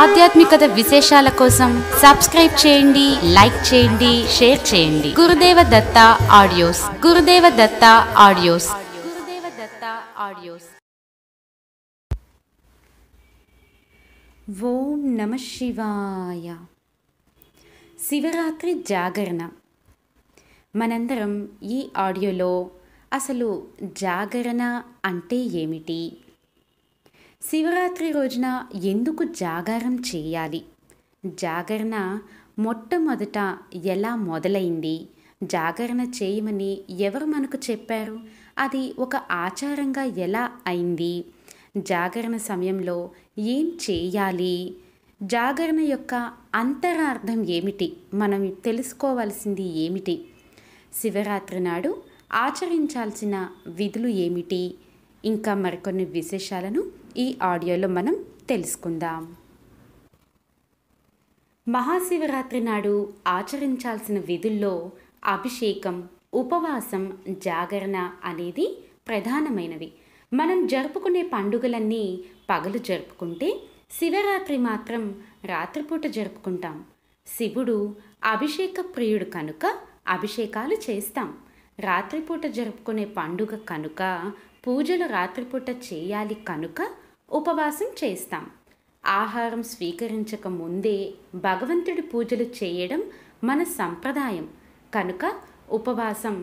ఆధ్యాత్మికత విశేషాల కోసం సబ్స్క్రైబ్ చేయండి లైక్ చేయండి షేర్ చేయండి గురుదేవ దత్త ఆడియోస్ గురుదేవ దత్త ఆడియోస్ గురుదేవ దత్త ఆడియోస్ ఓం నమ శివాయ శివరాత్రి జాగరణ మనందరం ఈ ఆడియోలో అసలు జాగరణ అంటే ఏమిటి శివరాత్రి రోజున ఎందుకు జాగారం చేయాలి జాగరణ మొట్టమొదట ఎలా మొదలైంది జాగరణ చేయమని ఎవరు మనకు చెప్పారు అది ఒక ఆచారంగా ఎలా అయింది జాగరణ సమయంలో ఏం చేయాలి జాగరణ యొక్క అంతరార్థం ఏమిటి మనం తెలుసుకోవాల్సింది ఏమిటి శివరాత్రి నాడు ఆచరించాల్సిన విధులు ఏమిటి ఇంకా మరికొన్ని విశేషాలను ఈ ఆడియోలో మనం తెలుసుకుందాం మహాశివరాత్రి నాడు ఆచరించాల్సిన విధుల్లో అభిషేకం ఉపవాసం జాగరణ అనేది ప్రధానమైనవి మనం జరుపుకునే పండుగలన్నీ పగలు జరుపుకుంటే శివరాత్రి మాత్రం రాత్రిపూట జరుపుకుంటాం శివుడు అభిషేక ప్రియుడు కనుక అభిషేకాలు చేస్తాం రాత్రిపూట జరుపుకునే పండుగ కనుక పూజలు రాత్రిపూట చేయాలి కనుక ఉపవాసం చేస్తాం ఆహారం స్వీకరించక ముందే భగవంతుడి పూజలు చేయడం మన సంప్రదాయం కనుక ఉపవాసం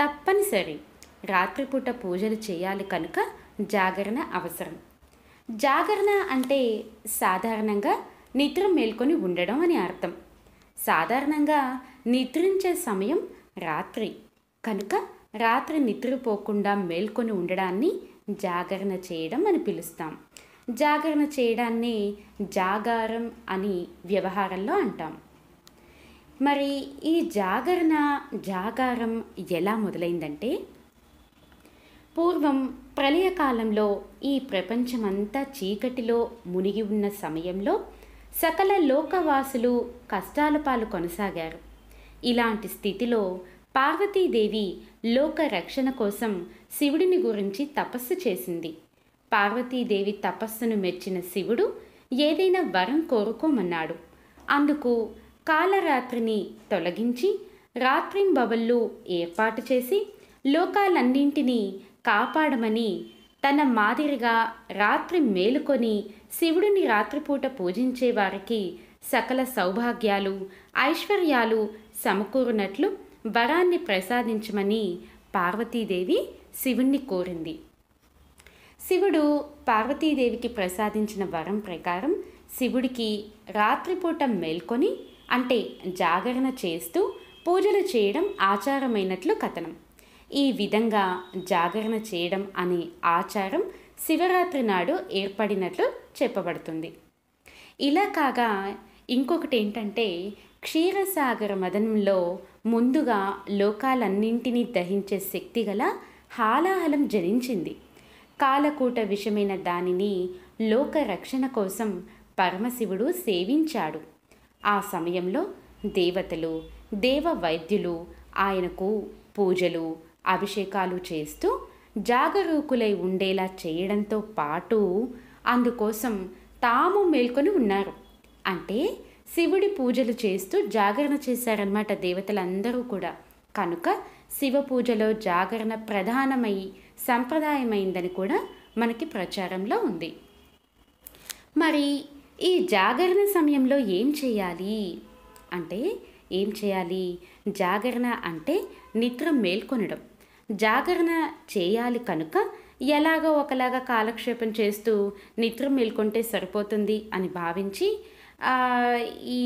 తప్పనిసరి రాత్రిపూట పూజలు చేయాలి కనుక జాగరణ అవసరం జాగరణ అంటే సాధారణంగా నిద్ర మేల్కొని ఉండడం అని అర్థం సాధారణంగా నిద్రించే సమయం రాత్రి కనుక రాత్రి నిద్రపోకుండా మేల్కొని ఉండడాన్ని జాగరణ చేయడం అని పిలుస్తాం జాగరణ చేయడాన్ని జాగారం అని వ్యవహారంలో అంటాం మరి ఈ జాగరణ జాగారం ఎలా మొదలైందంటే పూర్వం ప్రళయకాలంలో ఈ ప్రపంచమంతా చీకటిలో మునిగి ఉన్న సమయంలో సకల లోకవాసులు కష్టాల పాలు కొనసాగారు ఇలాంటి స్థితిలో పార్వతీదేవి లోక రక్షణ కోసం శివుడిని గురించి తపస్సు చేసింది పార్వతీదేవి తపస్సును మెచ్చిన శివుడు ఏదైనా వరం కోరుకోమన్నాడు అందుకు కాలరాత్రిని తొలగించి రాత్రింబవళ్ళు ఏర్పాటు చేసి లోకాలన్నింటినీ కాపాడమని తన మాదిరిగా రాత్రి మేలుకొని శివుడిని రాత్రిపూట పూజించే వారికి సకల సౌభాగ్యాలు ఐశ్వర్యాలు సమకూరునట్లు వరాన్ని ప్రసాదించమని పార్వతీదేవి శివుణ్ణి కోరింది శివుడు పార్వతీదేవికి ప్రసాదించిన వరం ప్రకారం శివుడికి రాత్రిపూట మేల్కొని అంటే జాగరణ చేస్తూ పూజలు చేయడం ఆచారమైనట్లు కథనం ఈ విధంగా జాగరణ చేయడం అనే ఆచారం శివరాత్రి నాడు ఏర్పడినట్లు చెప్పబడుతుంది ఇలా కాగా ఇంకొకటి ఏంటంటే క్షీరసాగర మదనంలో ముందుగా లోకాలన్నింటినీ దహించే శక్తి గల హాలాహలం జరించింది కాలకూట విషమైన దానిని లోక రక్షణ కోసం పరమశివుడు సేవించాడు ఆ సమయంలో దేవతలు దేవ వైద్యులు ఆయనకు పూజలు అభిషేకాలు చేస్తూ జాగరూకులై ఉండేలా చేయడంతో పాటు అందుకోసం తాము మేల్కొని ఉన్నారు అంటే శివుడి పూజలు చేస్తూ జాగరణ చేశారనమాట దేవతలందరూ కూడా కనుక శివ పూజలో జాగరణ ప్రధానమై సంప్రదాయమైందని కూడా మనకి ప్రచారంలో ఉంది మరి ఈ జాగరణ సమయంలో ఏం చేయాలి అంటే ఏం చేయాలి జాగరణ అంటే నిద్ర మేల్కొనడం జాగరణ చేయాలి కనుక ఎలాగో ఒకలాగా కాలక్షేపం చేస్తూ నిద్ర మేల్కొంటే సరిపోతుంది అని భావించి ఈ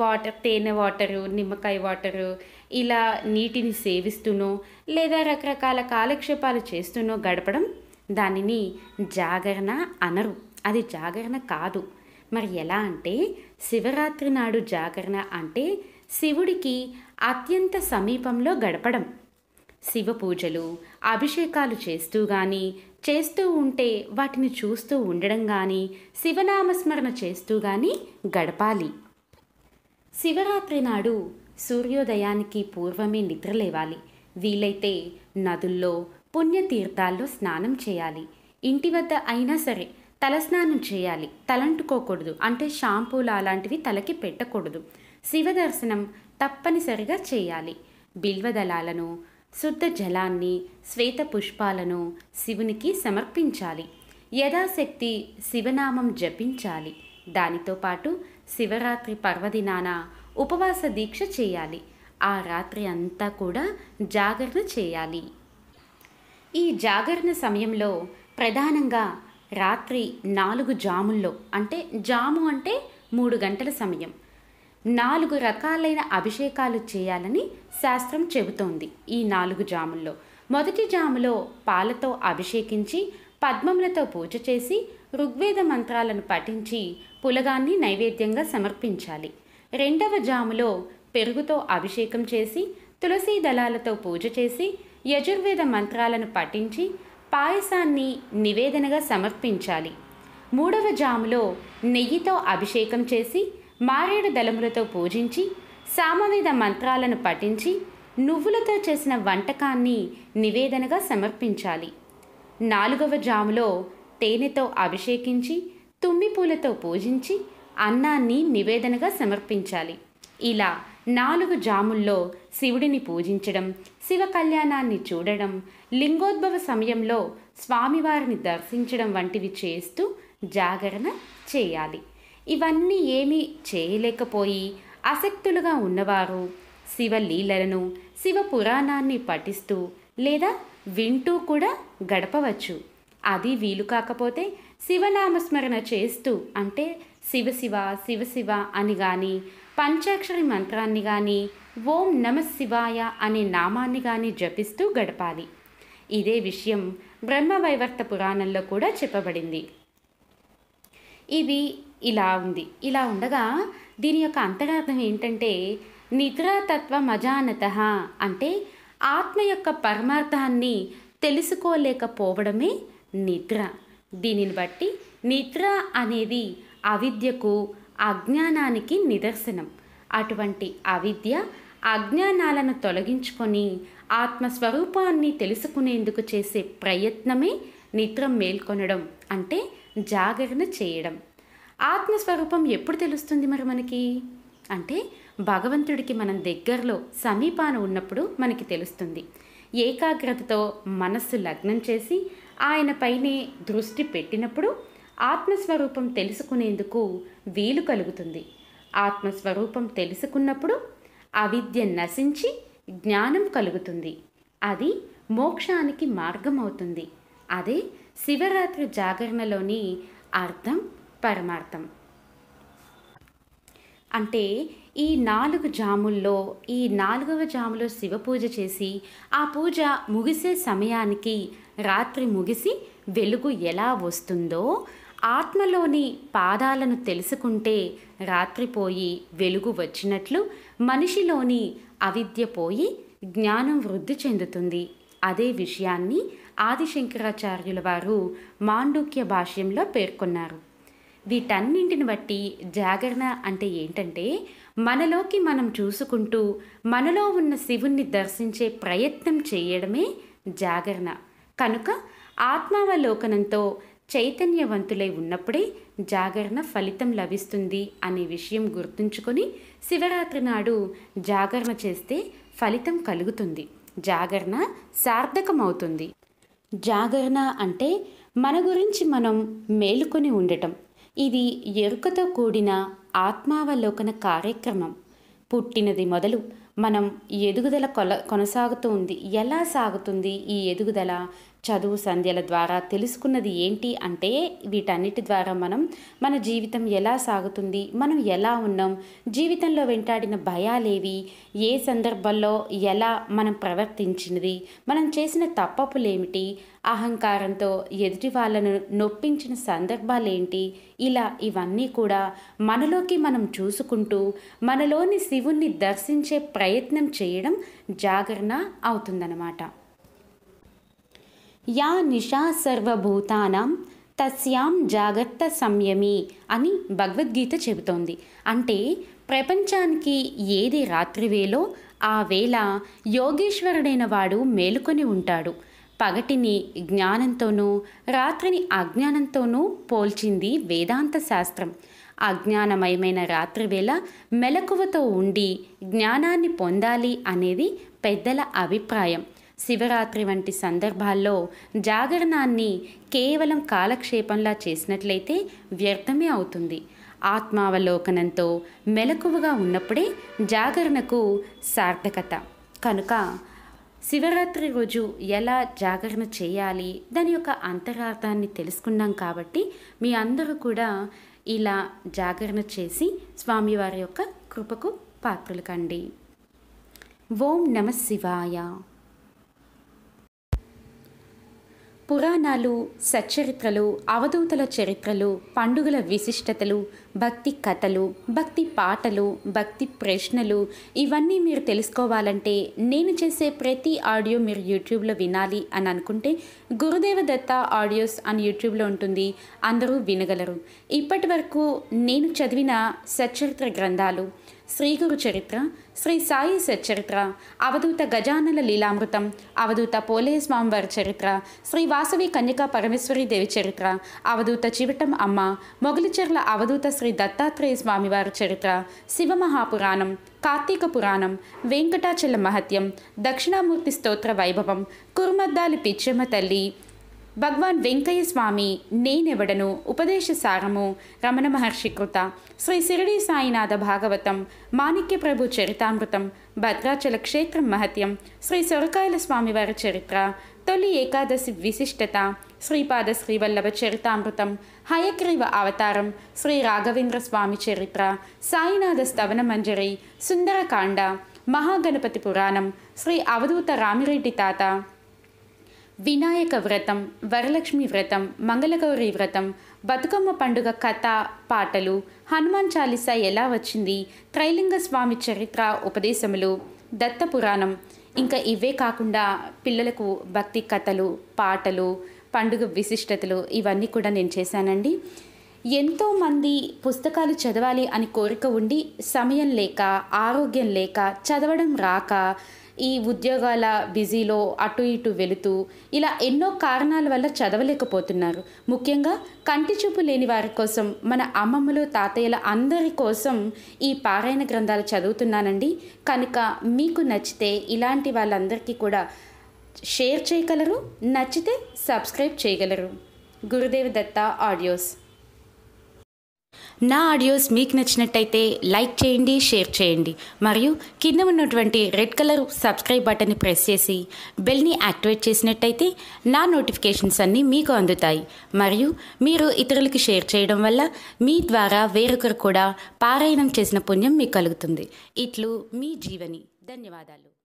వాటర్ తేనె వాటరు నిమ్మకాయ వాటరు ఇలా నీటిని సేవిస్తునో లేదా రకరకాల కాలక్షేపాలు చేస్తునో గడపడం దానిని జాగరణ అనరు అది జాగరణ కాదు మరి ఎలా అంటే శివరాత్రి నాడు జాగరణ అంటే శివుడికి అత్యంత సమీపంలో గడపడం శివ పూజలు అభిషేకాలు చేస్తూ కానీ చేస్తూ ఉంటే వాటిని చూస్తూ ఉండడం కానీ శివనామస్మరణ చేస్తూ కానీ గడపాలి శివరాత్రి నాడు సూర్యోదయానికి పూర్వమే నిద్రలేవాలి వీలైతే నదుల్లో పుణ్యతీర్థాల్లో స్నానం చేయాలి ఇంటి వద్ద అయినా సరే తలస్నానం చేయాలి తలంటుకోకూడదు అంటే షాంపూలు అలాంటివి తలకి పెట్టకూడదు శివ దర్శనం తప్పనిసరిగా చేయాలి బిల్వదళాలను శుద్ధ జలాన్ని శ్వేత పుష్పాలను శివునికి సమర్పించాలి యథాశక్తి శివనామం జపించాలి దానితో పాటు శివరాత్రి పర్వదినాన ఉపవాస దీక్ష చేయాలి ఆ రాత్రి అంతా కూడా జాగరణ చేయాలి ఈ జాగరణ సమయంలో ప్రధానంగా రాత్రి నాలుగు జాముల్లో అంటే జాము అంటే మూడు గంటల సమయం నాలుగు రకాలైన అభిషేకాలు చేయాలని శాస్త్రం చెబుతోంది ఈ నాలుగు జాముల్లో మొదటి జాములో పాలతో అభిషేకించి పద్మములతో పూజ చేసి ఋగ్వేద మంత్రాలను పఠించి పులగాన్ని నైవేద్యంగా సమర్పించాలి రెండవ జాములో పెరుగుతో అభిషేకం చేసి తులసీ దళాలతో పూజ చేసి యజుర్వేద మంత్రాలను పఠించి పాయసాన్ని నివేదనగా సమర్పించాలి మూడవ జాములో నెయ్యితో అభిషేకం చేసి మారేడు దళములతో పూజించి సామవేద మంత్రాలను పఠించి నువ్వులతో చేసిన వంటకాన్ని నివేదనగా సమర్పించాలి నాలుగవ జాములో తేనెతో అభిషేకించి తుమ్మి పూలతో పూజించి అన్నాన్ని నివేదనగా సమర్పించాలి ఇలా నాలుగు జాముల్లో శివుడిని పూజించడం శివ కళ్యాణాన్ని చూడడం లింగోద్భవ సమయంలో స్వామివారిని దర్శించడం వంటివి చేస్తూ జాగరణ చేయాలి ఇవన్నీ ఏమీ చేయలేకపోయి అసక్తులుగా ఉన్నవారు శివలీలలను శివ పురాణాన్ని పఠిస్తూ లేదా వింటూ కూడా గడపవచ్చు అది వీలు కాకపోతే శివనామస్మరణ చేస్తూ అంటే శివ శివ శివ శివ అని కానీ పంచాక్షరి మంత్రాన్ని కానీ ఓం నమ శివాయ అనే నామాన్ని కానీ జపిస్తూ గడపాలి ఇదే విషయం బ్రహ్మవైవర్త పురాణంలో కూడా చెప్పబడింది ఇది ఇలా ఉంది ఇలా ఉండగా దీని యొక్క అంతరార్థం ఏంటంటే నిద్రాతత్వ మజానత అంటే ఆత్మ యొక్క పరమార్థాన్ని తెలుసుకోలేకపోవడమే నిద్ర దీనిని బట్టి నిద్ర అనేది అవిద్యకు అజ్ఞానానికి నిదర్శనం అటువంటి అవిద్య అజ్ఞానాలను తొలగించుకొని ఆత్మస్వరూపాన్ని తెలుసుకునేందుకు చేసే ప్రయత్నమే నిద్ర మేల్కొనడం అంటే జాగరణ చేయడం ఆత్మస్వరూపం ఎప్పుడు తెలుస్తుంది మరి మనకి అంటే భగవంతుడికి మనం దగ్గరలో సమీపాన ఉన్నప్పుడు మనకి తెలుస్తుంది ఏకాగ్రతతో మనస్సు లగ్నం చేసి ఆయనపైనే దృష్టి పెట్టినప్పుడు ఆత్మస్వరూపం తెలుసుకునేందుకు వీలు కలుగుతుంది ఆత్మస్వరూపం తెలుసుకున్నప్పుడు అవిద్య నశించి జ్ఞానం కలుగుతుంది అది మోక్షానికి మార్గం అవుతుంది అదే శివరాత్రి జాగరణలోని అర్థం పరమార్థం అంటే ఈ నాలుగు జాముల్లో ఈ నాలుగవ జాములో శివ పూజ చేసి ఆ పూజ ముగిసే సమయానికి రాత్రి ముగిసి వెలుగు ఎలా వస్తుందో ఆత్మలోని పాదాలను తెలుసుకుంటే రాత్రిపోయి వెలుగు వచ్చినట్లు మనిషిలోని అవిద్య పోయి జ్ఞానం వృద్ధి చెందుతుంది అదే విషయాన్ని ఆదిశంకరాచార్యుల వారు మాండుక్య భాష్యంలో పేర్కొన్నారు వీటన్నింటిని బట్టి జాగరణ అంటే ఏంటంటే మనలోకి మనం చూసుకుంటూ మనలో ఉన్న శివుణ్ణి దర్శించే ప్రయత్నం చేయడమే జాగరణ కనుక ఆత్మావలోకనంతో చైతన్యవంతులై ఉన్నప్పుడే జాగరణ ఫలితం లభిస్తుంది అనే విషయం గుర్తుంచుకొని శివరాత్రి నాడు జాగరణ చేస్తే ఫలితం కలుగుతుంది జాగరణ సార్థకమవుతుంది జాగరణ అంటే మన గురించి మనం మేలుకొని ఉండటం ఇది ఎరుకతో కూడిన ఆత్మావలోకన కార్యక్రమం పుట్టినది మొదలు మనం ఎదుగుదల కొల ఉంది ఎలా సాగుతుంది ఈ ఎదుగుదల చదువు సంధ్యల ద్వారా తెలుసుకున్నది ఏంటి అంటే వీటన్నిటి ద్వారా మనం మన జీవితం ఎలా సాగుతుంది మనం ఎలా ఉన్నాం జీవితంలో వెంటాడిన భయాలేవి ఏ సందర్భాల్లో ఎలా మనం ప్రవర్తించినది మనం చేసిన తప్పపులేమిటి అహంకారంతో ఎదుటి వాళ్ళను నొప్పించిన సందర్భాలేంటి ఇలా ఇవన్నీ కూడా మనలోకి మనం చూసుకుంటూ మనలోని శివుణ్ణి దర్శించే ప్రయత్నం చేయడం జాగరణ అవుతుందన్నమాట యా నిషా సర్వభూతానం తస్యాం జాగ్రత్త సంయమి అని భగవద్గీత చెబుతోంది అంటే ప్రపంచానికి ఏది రాత్రివేలో ఆ వేళ యోగేశ్వరుడైన వాడు మేలుకొని ఉంటాడు పగటిని జ్ఞానంతోనూ రాత్రిని అజ్ఞానంతోనూ పోల్చింది వేదాంత శాస్త్రం అజ్ఞానమయమైన రాత్రివేళ మెలకువతో ఉండి జ్ఞానాన్ని పొందాలి అనేది పెద్దల అభిప్రాయం శివరాత్రి వంటి సందర్భాల్లో జాగరణాన్ని కేవలం కాలక్షేపంలా చేసినట్లయితే వ్యర్థమే అవుతుంది ఆత్మావలోకనంతో మెలకువగా ఉన్నప్పుడే జాగరణకు సార్థకత కనుక శివరాత్రి రోజు ఎలా జాగరణ చేయాలి దాని యొక్క అంతరార్థాన్ని తెలుసుకున్నాం కాబట్టి మీ అందరూ కూడా ఇలా జాగరణ చేసి స్వామివారి యొక్క కృపకు పాత్రలు కండి ఓం నమ శివాయ పురాణాలు సచ్చరిత్రలు అవధూతల చరిత్రలు పండుగల విశిష్టతలు భక్తి కథలు భక్తి పాటలు భక్తి ప్రశ్నలు ఇవన్నీ మీరు తెలుసుకోవాలంటే నేను చేసే ప్రతి ఆడియో మీరు యూట్యూబ్లో వినాలి అని అనుకుంటే గురుదేవ దత్త ఆడియోస్ అని యూట్యూబ్లో ఉంటుంది అందరూ వినగలరు ఇప్పటి వరకు నేను చదివిన సచరిత్ర గ్రంథాలు శ్రీ గురు చరిత్ర శ్రీ సాయి సచరిత్ర అవధూత గజానల లీలామృతం అవధూత పోలే స్వామివారి చరిత్ర శ్రీ వాసవి కన్యకా పరమేశ్వరి దేవి చరిత్ర అవధూత చివటం అమ్మ మొగలిచెర్ల అవధూత శ్రీ దత్తాత్రేయ స్వామివారి చరిత్ర శివమహాపురాణం కార్తీక పురాణం వెంకటాచల మహత్యం దక్షిణామూర్తి స్తోత్ర వైభవం కురుమద్దాలి పిచ్చమ్మ తల్లి భగవాన్ వెంకయ్య స్వామి నేనెవడను ఉపదేశసారము రమణ మహర్షి కృత శ్రీ సిరిడి సాయినాథ భాగవతం మాణిక్య ప్రభు చరితామృతం భద్రాచల క్షేత్రం మహత్యం శ్రీ సొరకాయల స్వామివారి చరిత్ర తొలి ఏకాదశి విశిష్టత శ్రీపాద శ్రీవల్లభ చరితామృతం హయగ్రీవ అవతారం శ్రీ రాఘవేంద్ర స్వామి చరిత్ర సాయినాథ స్తవన మంజరి సుందరకాండ మహాగణపతి పురాణం శ్రీ అవధూత రామిరెడ్డి తాత వినాయక వ్రతం వరలక్ష్మి వ్రతం మంగళగౌరి వ్రతం బతుకమ్మ పండుగ కథ పాటలు హనుమాన్ చాలీస ఎలా వచ్చింది త్రైలింగ స్వామి చరిత్ర ఉపదేశములు దత్త పురాణం ఇంకా ఇవే కాకుండా పిల్లలకు భక్తి కథలు పాటలు పండుగ విశిష్టతలు ఇవన్నీ కూడా నేను చేశానండి ఎంతోమంది పుస్తకాలు చదవాలి అని కోరిక ఉండి సమయం లేక ఆరోగ్యం లేక చదవడం రాక ఈ ఉద్యోగాల బిజీలో అటు ఇటు వెళుతూ ఇలా ఎన్నో కారణాల వల్ల చదవలేకపోతున్నారు ముఖ్యంగా కంటి చూపు లేని వారి కోసం మన అమ్మమ్మలు తాతయ్యల అందరి కోసం ఈ పారాయణ గ్రంథాలు చదువుతున్నానండి కనుక మీకు నచ్చితే ఇలాంటి వాళ్ళందరికీ కూడా షేర్ చేయగలరు నచ్చితే సబ్స్క్రైబ్ చేయగలరు గురుదేవ్ దత్త ఆడియోస్ నా ఆడియోస్ మీకు నచ్చినట్టయితే లైక్ చేయండి షేర్ చేయండి మరియు కింద ఉన్నటువంటి రెడ్ కలర్ సబ్స్క్రైబ్ బటన్ని ప్రెస్ చేసి బెల్ని యాక్టివేట్ చేసినట్టయితే నా నోటిఫికేషన్స్ అన్నీ మీకు అందుతాయి మరియు మీరు ఇతరులకి షేర్ చేయడం వల్ల మీ ద్వారా వేరొకరు కూడా పారాయణం చేసిన పుణ్యం మీకు కలుగుతుంది ఇట్లు మీ జీవని ధన్యవాదాలు